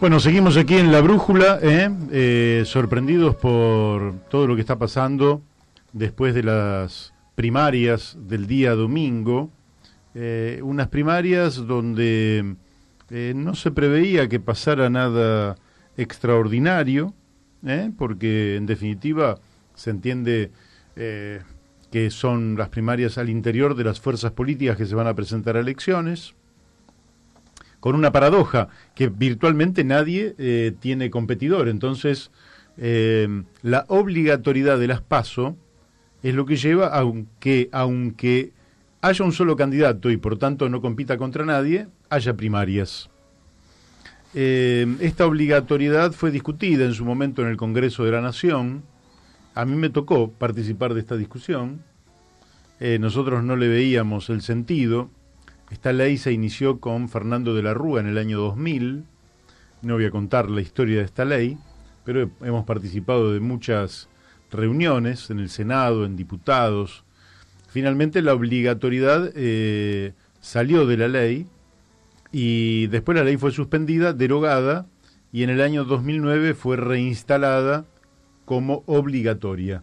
Bueno, seguimos aquí en La Brújula, ¿eh? Eh, sorprendidos por todo lo que está pasando después de las primarias del día domingo. Eh, unas primarias donde no se preveía que pasara nada extraordinario, porque en definitiva se entiende que son las primarias al interior de las fuerzas políticas que se van a presentar a elecciones con una paradoja, que virtualmente nadie eh, tiene competidor. Entonces, eh, la obligatoriedad de las PASO es lo que lleva a que, aunque haya un solo candidato y por tanto no compita contra nadie, haya primarias. Eh, esta obligatoriedad fue discutida en su momento en el Congreso de la Nación. A mí me tocó participar de esta discusión. nosotros no le veíamos el sentido. Esta ley se inició con Fernando de la Rúa en el año 2000. No voy a contar la historia de esta ley, pero hemos participado de muchas reuniones en el Senado, en diputados. Finalmente la obligatoriedad eh, salió de la ley y después la ley fue suspendida, derogada y en el año 2009 fue reinstalada como obligatoria.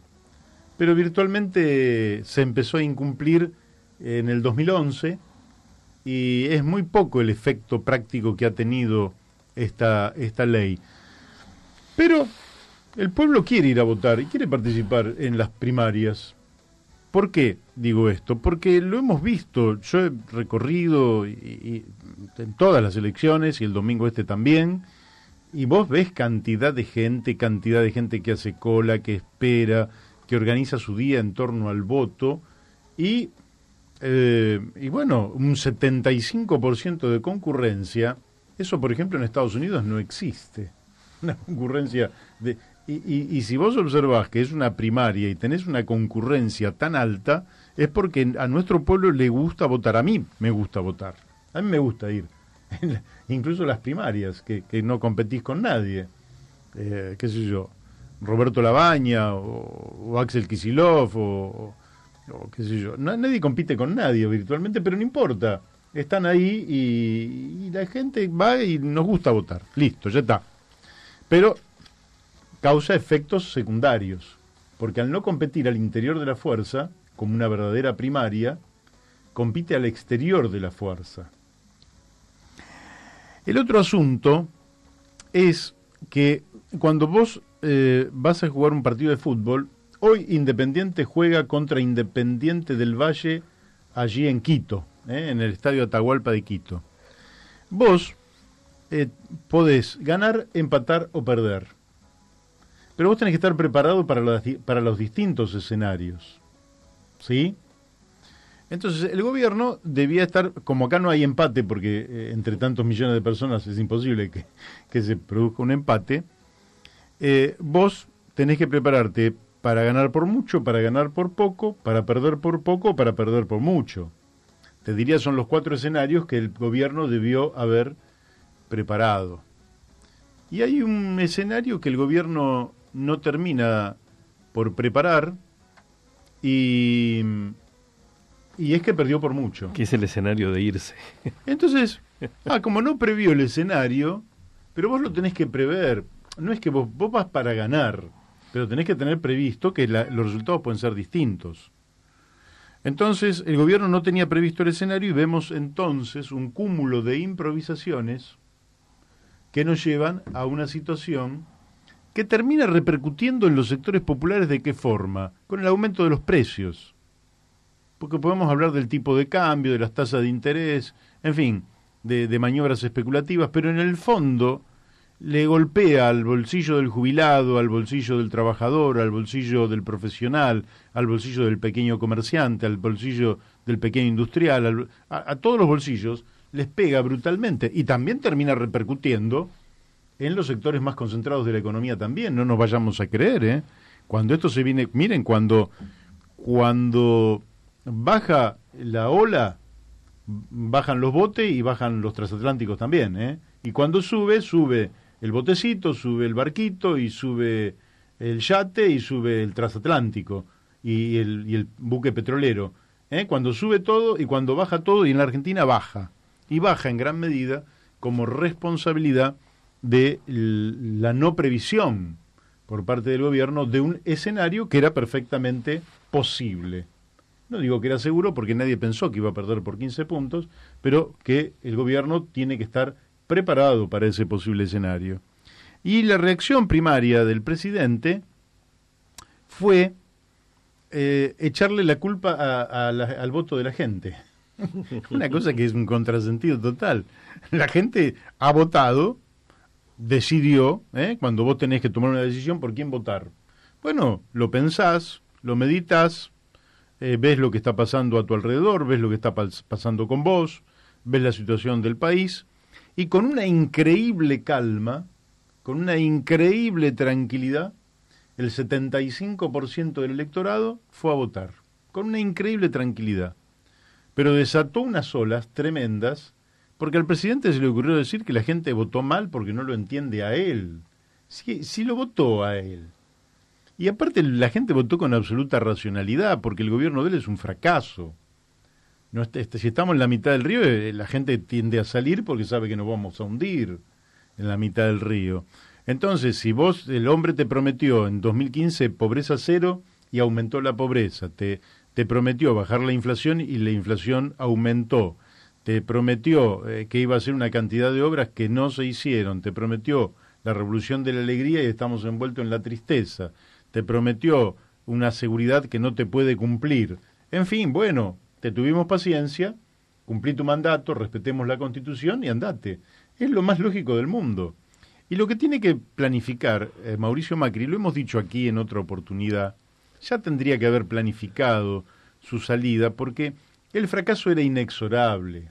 Pero virtualmente se empezó a incumplir en el 2011 y es muy poco el efecto práctico que ha tenido esta, esta ley. Pero el pueblo quiere ir a votar y quiere participar en las primarias. ¿Por qué digo esto? Porque lo hemos visto, yo he recorrido en todas las elecciones y el domingo este también, y vos ves cantidad de gente, cantidad de gente que hace cola, que espera, que organiza su día en torno al voto, y eh, y bueno, un 75% de concurrencia, eso por ejemplo en Estados Unidos no existe. Una concurrencia de... Y, si vos observás que es una primaria y tenés una concurrencia tan alta, es porque a nuestro pueblo le gusta votar. A mí me gusta votar. A mí me gusta ir. Incluso las primarias, que, no competís con nadie. Eh, qué sé yo, Roberto Labaña o, Axel Kisilov o, Nadie compite con nadie virtualmente, pero no importa. Están ahí y, la gente va y nos gusta votar. Listo, ya está. Pero causa efectos secundarios, porque al no competir al interior de la fuerza, como una verdadera primaria, compite al exterior de la fuerza. El otro asunto es que cuando vos eh, vas a jugar un partido de fútbol, Hoy Independiente juega contra Independiente del Valle allí en Quito, ¿eh? en el Estadio Atahualpa de Quito. Vos eh, podés ganar, empatar o perder. Pero vos tenés que estar preparado para, los distintos escenarios. ¿Sí? Entonces, el gobierno debía estar, como acá no hay empate, porque eh, entre tantos millones de personas es imposible que, se produzca un empate, vos tenés que prepararte para ganar por mucho, para ganar por poco, para perder por poco, para perder por mucho. Te diría son los cuatro escenarios que el gobierno debió haber preparado. Y hay un escenario que el gobierno no termina por preparar y, y es que perdió por mucho. Que es el escenario de irse. Entonces, ah, como no previó el escenario, pero vos lo tenés que prever. No es que vos, vos vas para ganar pero tenés que tener previsto que los resultados pueden ser distintos. Entonces, el gobierno no tenía previsto el escenario y vemos entonces un cúmulo de improvisaciones que nos llevan a una situación que termina repercutiendo en los sectores populares de qué forma? Con el aumento de los precios. Porque podemos hablar del tipo de cambio, de las tasas de interés, en fin, de, de maniobras especulativas, pero en el fondo le golpea al bolsillo del jubilado, al bolsillo del trabajador, al bolsillo del profesional, al bolsillo del pequeño comerciante, al bolsillo del pequeño industrial, a, todos los bolsillos, les pega brutalmente y también termina repercutiendo en los sectores más concentrados de la economía también, no nos vayamos a creer, ¿eh? Cuando esto se viene, miren, cuando, cuando baja la ola, bajan los botes y bajan los transatlánticos también, ¿eh? Y cuando sube, sube el botecito, sube el barquito y sube el yate y sube el transatlántico y el, buque petrolero. ¿eh? Cuando sube todo y cuando baja todo, y en la Argentina baja. Y baja en gran medida como responsabilidad de la no previsión por parte del gobierno de un escenario que era perfectamente posible. No digo que era seguro porque nadie pensó que iba a perder por 15 puntos, pero que el gobierno tiene que estar preparado para ese posible escenario. Y la reacción primaria del presidente fue eh, echarle la culpa al voto de la gente. Una cosa que es un contrasentido total. La gente ha votado, decidió, ¿eh? cuando vos tenés que tomar una decisión por quién votar. Bueno, lo pensás, lo meditas, eh, ves lo que está pasando a tu alrededor, ves lo que está pasando con vos, ves la situación del país y con una increíble calma, con una increíble tranquilidad, el 75% del electorado fue a votar, con una increíble tranquilidad. Pero desató unas olas tremendas, porque al presidente se le ocurrió decir que la gente votó mal porque no lo entiende a él. Sí, sí lo votó a él. Y aparte la gente votó con absoluta racionalidad, porque el gobierno de él es un fracaso. No, este, este, si estamos en la mitad del río, eh, la gente tiende a salir porque sabe que nos vamos a hundir en la mitad del río. Entonces, si vos, el hombre te prometió en 2015 pobreza cero y aumentó la pobreza, te, te prometió bajar la inflación y la inflación aumentó, te prometió eh, que iba a hacer una cantidad de obras que no se hicieron, te prometió la revolución de la alegría y estamos envueltos en la tristeza, te prometió una seguridad que no te puede cumplir. En fin, bueno, te tuvimos paciencia, cumplí tu mandato, respetemos la constitución y andate. Es lo más lógico del mundo. Y lo que tiene que planificar eh, Mauricio Macri, lo hemos dicho aquí en otra oportunidad, ya tendría que haber planificado su salida porque el fracaso era inexorable.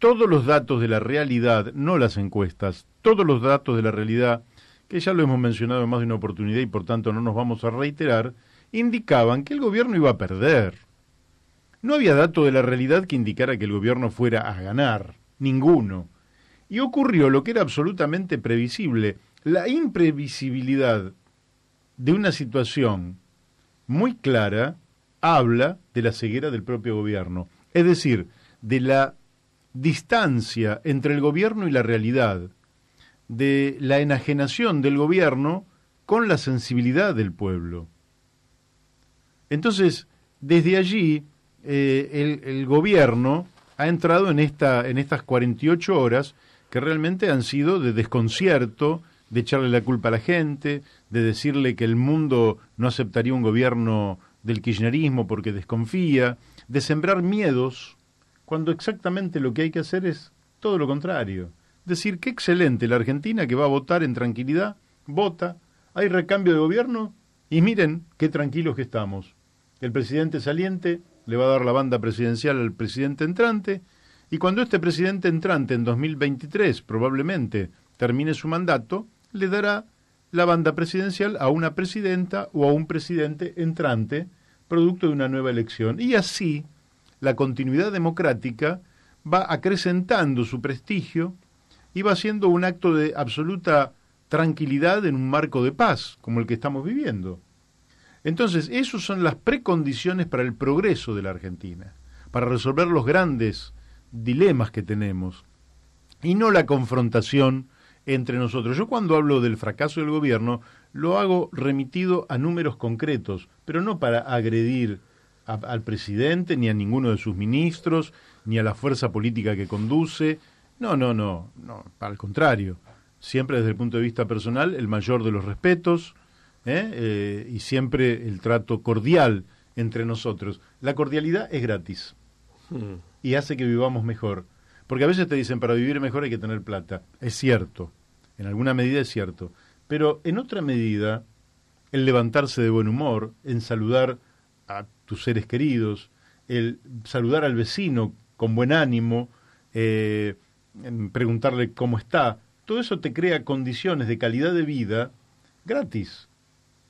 Todos los datos de la realidad, no las encuestas, todos los datos de la realidad, que ya lo hemos mencionado en más de una oportunidad y por tanto no nos vamos a reiterar, indicaban que el gobierno iba a perder. No había dato de la realidad que indicara que el gobierno fuera a ganar, ninguno. Y ocurrió lo que era absolutamente previsible, la imprevisibilidad de una situación muy clara habla de la ceguera del propio gobierno, es decir, de la distancia entre el gobierno y la realidad, de la enajenación del gobierno con la sensibilidad del pueblo. Entonces, desde allí, eh, el, gobierno ha entrado en, esta, en estas 48 horas que realmente han sido de desconcierto, de echarle la culpa a la gente, de decirle que el mundo no aceptaría un gobierno del kirchnerismo porque desconfía, de sembrar miedos, cuando exactamente lo que hay que hacer es todo lo contrario. Decir, qué excelente la Argentina que va a votar en tranquilidad, vota, hay recambio de gobierno y miren qué tranquilos que estamos. El presidente saliente le va a dar la banda presidencial al presidente entrante, y cuando este presidente entrante en 2023 probablemente termine su mandato, le dará la banda presidencial a una presidenta o a un presidente entrante, producto de una nueva elección. Y así, la continuidad democrática va acrecentando su prestigio y va siendo un acto de absoluta tranquilidad en un marco de paz, como el que estamos viviendo. Entonces, esas son las precondiciones para el progreso de la Argentina, para resolver los grandes dilemas que tenemos, y no la confrontación entre nosotros. Yo cuando hablo del fracaso del gobierno, lo hago remitido a números concretos, pero no para agredir al presidente, ni a ninguno de sus ministros, ni a la fuerza política que conduce. No, no, no, no, al contrario. Siempre desde el punto de vista personal, el mayor de los respetos, ¿eh? ¿eh? y siempre el trato cordial entre nosotros. La cordialidad es gratis hmm. y hace que vivamos mejor. Porque a veces te dicen, para vivir mejor hay que tener plata. Es cierto, en alguna medida es cierto. Pero en otra medida, el levantarse de buen humor, en saludar a tus seres queridos, el saludar al vecino con buen ánimo, eh, preguntarle cómo está, todo eso te crea condiciones de calidad de vida gratis.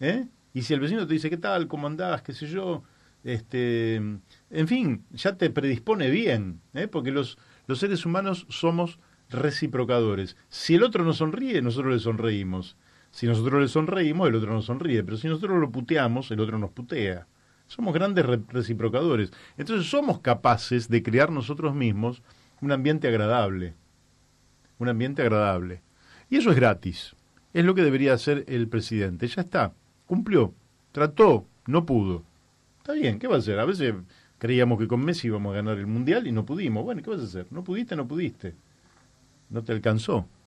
¿eh? Y si el vecino te dice, ¿qué tal? ¿Cómo andás? ¿Qué sé yo? Este, en fin, ya te predispone bien, ¿eh? porque los, los seres humanos somos reciprocadores. Si el otro nos sonríe, nosotros le sonreímos. Si nosotros le sonreímos, el otro nos sonríe. Pero si nosotros lo puteamos, el otro nos putea. Somos grandes reciprocadores. Entonces somos capaces de crear nosotros mismos un ambiente agradable. Un ambiente agradable. Y eso es gratis. Es lo que debería hacer el presidente. Ya está cumplió, trató, no pudo. Está bien, ¿qué va a hacer? A veces creíamos que con Messi íbamos a ganar el Mundial y no pudimos. Bueno, ¿qué vas a hacer? No pudiste, no pudiste. No te alcanzó.